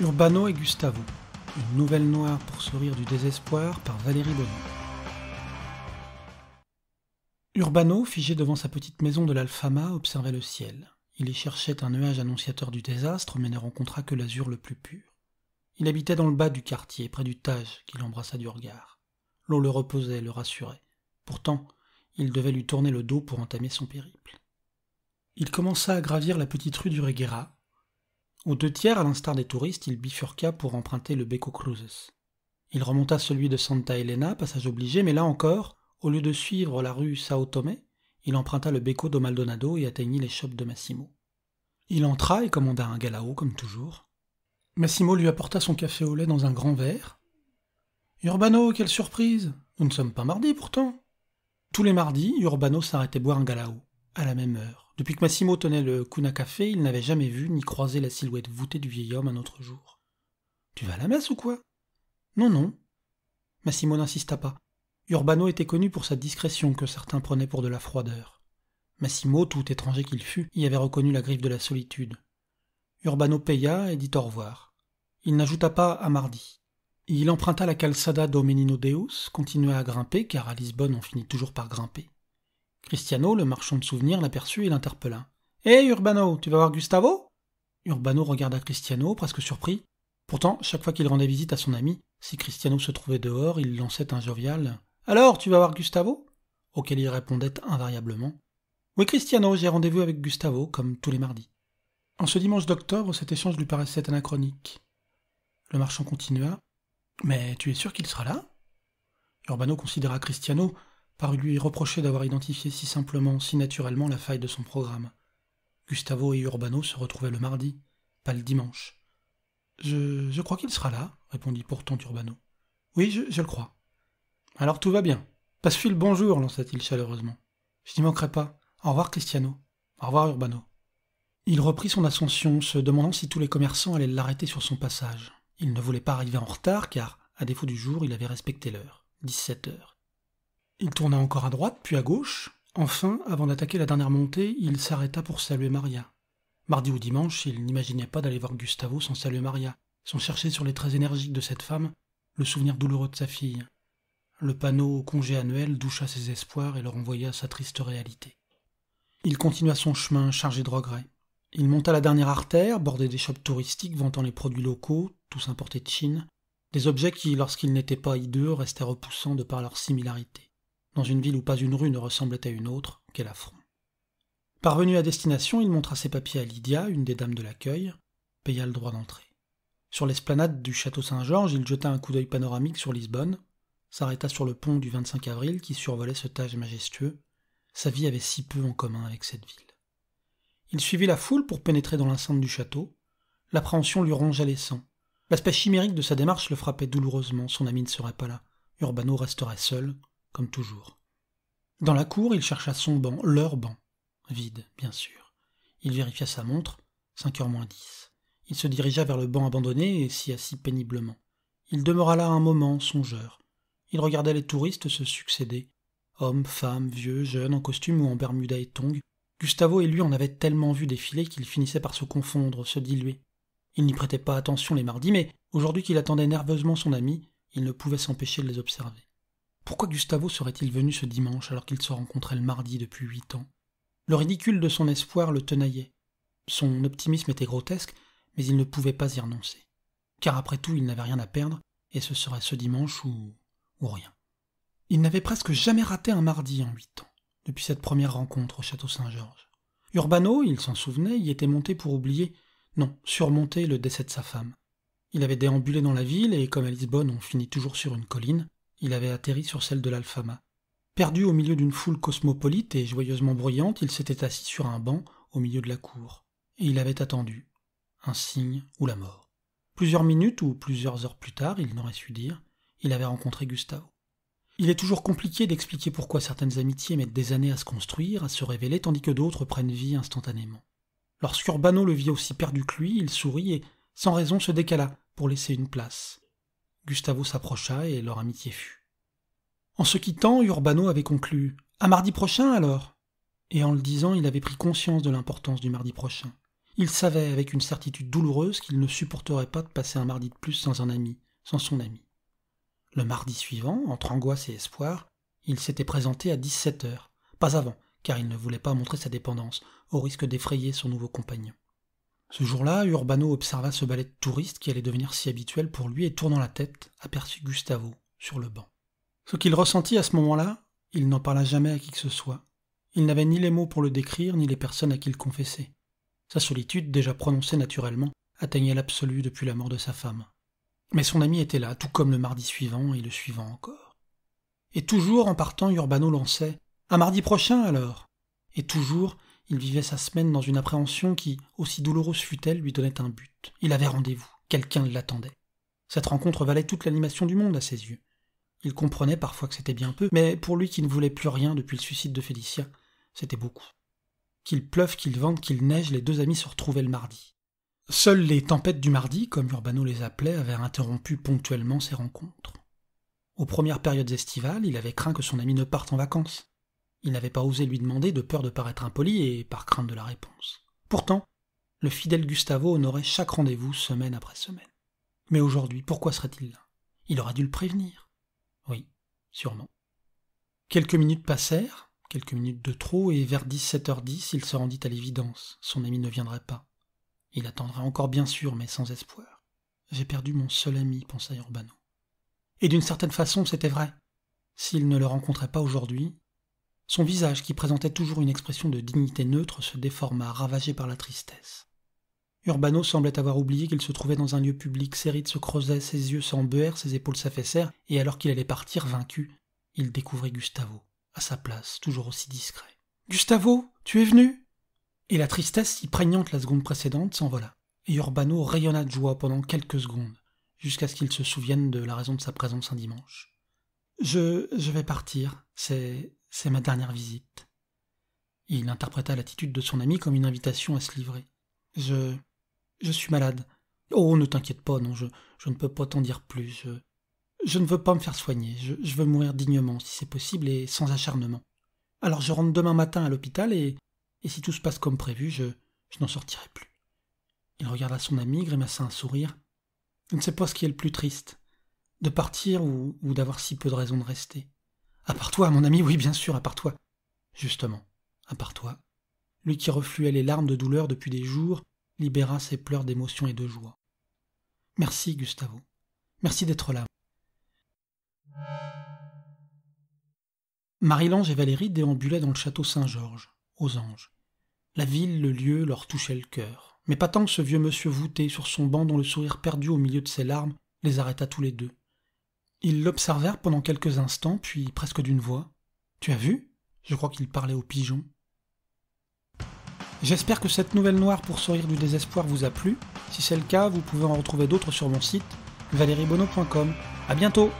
Urbano et Gustavo. Une nouvelle noire pour sourire du désespoir par Valérie Bonnet. Urbano, figé devant sa petite maison de l'Alfama, observait le ciel. Il y cherchait un nuage annonciateur du désastre, mais ne rencontra que l'azur le plus pur. Il habitait dans le bas du quartier, près du Tage, qu'il embrassa du regard. L'eau le reposait, le rassurait. Pourtant, il devait lui tourner le dos pour entamer son périple. Il commença à gravir la petite rue du Reguera, aux deux tiers, à l'instar des touristes, il bifurqua pour emprunter le Beco Cruzes. Il remonta celui de Santa Elena, passage obligé, mais là encore, au lieu de suivre la rue Sao Tomé, il emprunta le Beco do Maldonado et atteignit les shops de Massimo. Il entra et commanda un galao, comme toujours. Massimo lui apporta son café au lait dans un grand verre. Urbano, quelle surprise Nous ne sommes pas mardi pourtant Tous les mardis, Urbano s'arrêtait boire un galao, à la même heure. Depuis que Massimo tenait le Kuna Café, il n'avait jamais vu ni croisé la silhouette voûtée du vieil homme un autre jour. Tu vas à la messe ou quoi Non, non. Massimo n'insista pas. Urbano était connu pour sa discrétion que certains prenaient pour de la froideur. Massimo, tout étranger qu'il fût, y avait reconnu la griffe de la solitude. Urbano paya et dit au revoir. Il n'ajouta pas à mardi. Il emprunta la calçada Domenino Deus, continua à grimper, car à Lisbonne on finit toujours par grimper. Cristiano, le marchand de souvenirs, l'aperçut et l'interpella. Eh Urbano, tu vas voir Gustavo Urbano regarda Cristiano, presque surpris. Pourtant, chaque fois qu'il rendait visite à son ami, si Cristiano se trouvait dehors, il lançait un jovial Alors, tu vas voir Gustavo auquel il répondait invariablement oui, Cristiano, j'ai rendez-vous avec Gustavo, comme tous les mardis. En ce dimanche d'octobre, cet échange lui paraissait anachronique. Le marchand continua. Mais tu es sûr qu'il sera là Urbano considéra Cristiano, par lui reprocher d'avoir identifié si simplement, si naturellement la faille de son programme. Gustavo et Urbano se retrouvaient le mardi, pas le dimanche. Je, crois qu'il sera là, répondit pourtant Urbano. Oui, je, le crois. Alors tout va bien. Passe-lui le bonjour, lança-t-il chaleureusement. Je n'y manquerai pas. Au revoir, Cristiano. Au revoir, Urbano. Il reprit son ascension, se demandant si tous les commerçants allaient l'arrêter sur son passage. Il ne voulait pas arriver en retard, car, à défaut du jour, il avait respecté l'heure. 17 heures. Il tourna encore à droite, puis à gauche. Enfin, avant d'attaquer la dernière montée, il s'arrêta pour saluer Maria. Mardi ou dimanche, il n'imaginait pas d'aller voir Gustavo sans saluer Maria, sans chercher sur les traits énergiques de cette femme le souvenir douloureux de sa fille. Le panneau congé annuel doucha ses espoirs et leur envoya sa triste réalité. Il continua son chemin chargé de regrets. Il monta la dernière artère, bordée des shops touristiques vantant les produits locaux, tous importés de Chine, des objets qui, lorsqu'ils n'étaient pas hideux, restaient repoussants de par leur similarité dans une ville où pas une rue ne ressemblait à une autre, quel affront. Parvenu à destination, il montra ses papiers à Lydia, une des dames de l'accueil, paya le droit d'entrée. Sur l'esplanade du château Saint-Georges, il jeta un coup d'œil panoramique sur Lisbonne, s'arrêta sur le pont du 25 avril qui survolait ce Tage majestueux. Sa vie avait si peu en commun avec cette ville. Il suivit la foule pour pénétrer dans l'enceinte du château. L'appréhension lui rongeait les sangs. L'aspect chimérique de sa démarche le frappait douloureusement. Son ami ne serait pas là. Urbano resterait seul comme toujours. Dans la cour, il chercha son banc, leur banc, vide, bien sûr. Il vérifia sa montre, cinq heures moins dix. Il se dirigea vers le banc abandonné et s'y assit péniblement. Il demeura là un moment, songeur. Il regardait les touristes se succéder. Hommes, femmes, vieux, jeunes, en costume ou en bermuda et tongs. Gustavo et lui en avaient tellement vu défiler qu'ils finissaient par se confondre, se diluer. Il n'y prêtait pas attention les mardis, mais aujourd'hui qu'il attendait nerveusement son ami, il ne pouvait s'empêcher de les observer. Pourquoi Gustavo serait-il venu ce dimanche alors qu'il se rencontrait le mardi depuis huit ans Le ridicule de son espoir le tenaillait. Son optimisme était grotesque, mais il ne pouvait pas y renoncer. Car après tout, il n'avait rien à perdre, et ce serait ce dimanche ou, ou rien. Il n'avait presque jamais raté un mardi en huit ans, depuis cette première rencontre au château Saint-Georges. Urbano, il s'en souvenait, y était monté pour oublier, non, surmonter le décès de sa femme. Il avait déambulé dans la ville, et comme à Lisbonne on finit toujours sur une colline, il avait atterri sur celle de l'Alfama. Perdu au milieu d'une foule cosmopolite et joyeusement bruyante, il s'était assis sur un banc au milieu de la cour, et il avait attendu un signe ou la mort. Plusieurs minutes ou plusieurs heures plus tard, il n'aurait su dire, il avait rencontré Gustavo. Il est toujours compliqué d'expliquer pourquoi certaines amitiés mettent des années à se construire, à se révéler, tandis que d'autres prennent vie instantanément. Lorsqu'Urbano le vit aussi perdu que lui, il sourit et, sans raison, se décala pour laisser une place. Gustavo s'approcha et leur amitié fut. En se quittant, Urbano avait conclu À mardi prochain alors Et en le disant, il avait pris conscience de l'importance du mardi prochain. Il savait avec une certitude douloureuse qu'il ne supporterait pas de passer un mardi de plus sans un ami, sans son ami. Le mardi suivant, entre angoisse et espoir, il s'était présenté à dix-sept heures, pas avant, car il ne voulait pas montrer sa dépendance, au risque d'effrayer son nouveau compagnon. Ce jour-là, Urbano observa ce ballet de touriste qui allait devenir si habituel pour lui et tournant la tête, aperçut Gustavo sur le banc. Ce qu'il ressentit à ce moment-là, il n'en parla jamais à qui que ce soit. Il n'avait ni les mots pour le décrire, ni les personnes à qui le confesser. Sa solitude, déjà prononcée naturellement, atteignait l'absolu depuis la mort de sa femme. Mais son ami était là, tout comme le mardi suivant et le suivant encore. Et toujours, en partant, Urbano lançait À mardi prochain alors Et toujours, il vivait sa semaine dans une appréhension qui, aussi douloureuse fut-elle, lui donnait un but. Il avait rendez-vous. Quelqu'un l'attendait. Cette rencontre valait toute l'animation du monde à ses yeux. Il comprenait parfois que c'était bien peu, mais pour lui qui ne voulait plus rien depuis le suicide de Félicia, c'était beaucoup. Qu'il pleuve, qu'il vente, qu'il neige, les deux amis se retrouvaient le mardi. Seules les tempêtes du mardi, comme Urbano les appelait, avaient interrompu ponctuellement ces rencontres. Aux premières périodes estivales, il avait craint que son ami ne parte en vacances. Il n'avait pas osé lui demander de peur de paraître impoli et par crainte de la réponse. Pourtant, le fidèle Gustavo honorait chaque rendez-vous semaine après semaine. Mais aujourd'hui, pourquoi serait-il là Il aurait dû le prévenir. Oui, sûrement. Quelques minutes passèrent, quelques minutes de trop, et vers 17h10, il se rendit à l'évidence. Son ami ne viendrait pas. Il attendrait encore bien sûr, mais sans espoir. J'ai perdu mon seul ami, pensa Urbano. Et d'une certaine façon, c'était vrai. S'il ne le rencontrait pas aujourd'hui, son visage, qui présentait toujours une expression de dignité neutre, se déforma, ravagé par la tristesse. Urbano semblait avoir oublié qu'il se trouvait dans un lieu public, ses rides se creusaient, ses yeux s'embuèrent, ses épaules s'affaissèrent, et alors qu'il allait partir vaincu, il découvrit Gustavo, à sa place, toujours aussi discret. Gustavo, tu es venu Et la tristesse, si prégnante la seconde précédente, s'envola, et Urbano rayonna de joie pendant quelques secondes, jusqu'à ce qu'il se souvienne de la raison de sa présence un dimanche. Je. je vais partir, c'est. C'est ma dernière visite. Il interpréta l'attitude de son ami comme une invitation à se livrer. Je. je suis malade. Oh, ne t'inquiète pas, non, je, ne peux pas t'en dire plus. Je, je ne veux pas me faire soigner. Je, veux mourir dignement, si c'est possible, et sans acharnement. Alors je rentre demain matin à l'hôpital et, et si tout se passe comme prévu, je, je n'en sortirai plus. Il regarda son ami, grimaça un sourire. Je ne sais pas ce qui est le plus triste, de partir ou, ou d'avoir si peu de raison de rester. À part toi, mon ami, oui, bien sûr, à part toi. Justement, à part toi. Lui qui refluait les larmes de douleur depuis des jours libéra ses pleurs d'émotion et de joie. Merci, Gustavo. Merci d'être là. Marie-Lange et Valérie déambulaient dans le château Saint-Georges, aux anges. La ville, le lieu leur touchait le cœur. Mais pas tant que ce vieux monsieur voûté sur son banc dont le sourire perdu au milieu de ses larmes les arrêta tous les deux. Ils l'observèrent pendant quelques instants, puis presque d'une voix. Tu as vu Je crois qu'il parlait aux pigeons. J'espère que cette nouvelle noire pour sourire du désespoir vous a plu. Si c'est le cas, vous pouvez en retrouver d'autres sur mon site valeriebono.com. À bientôt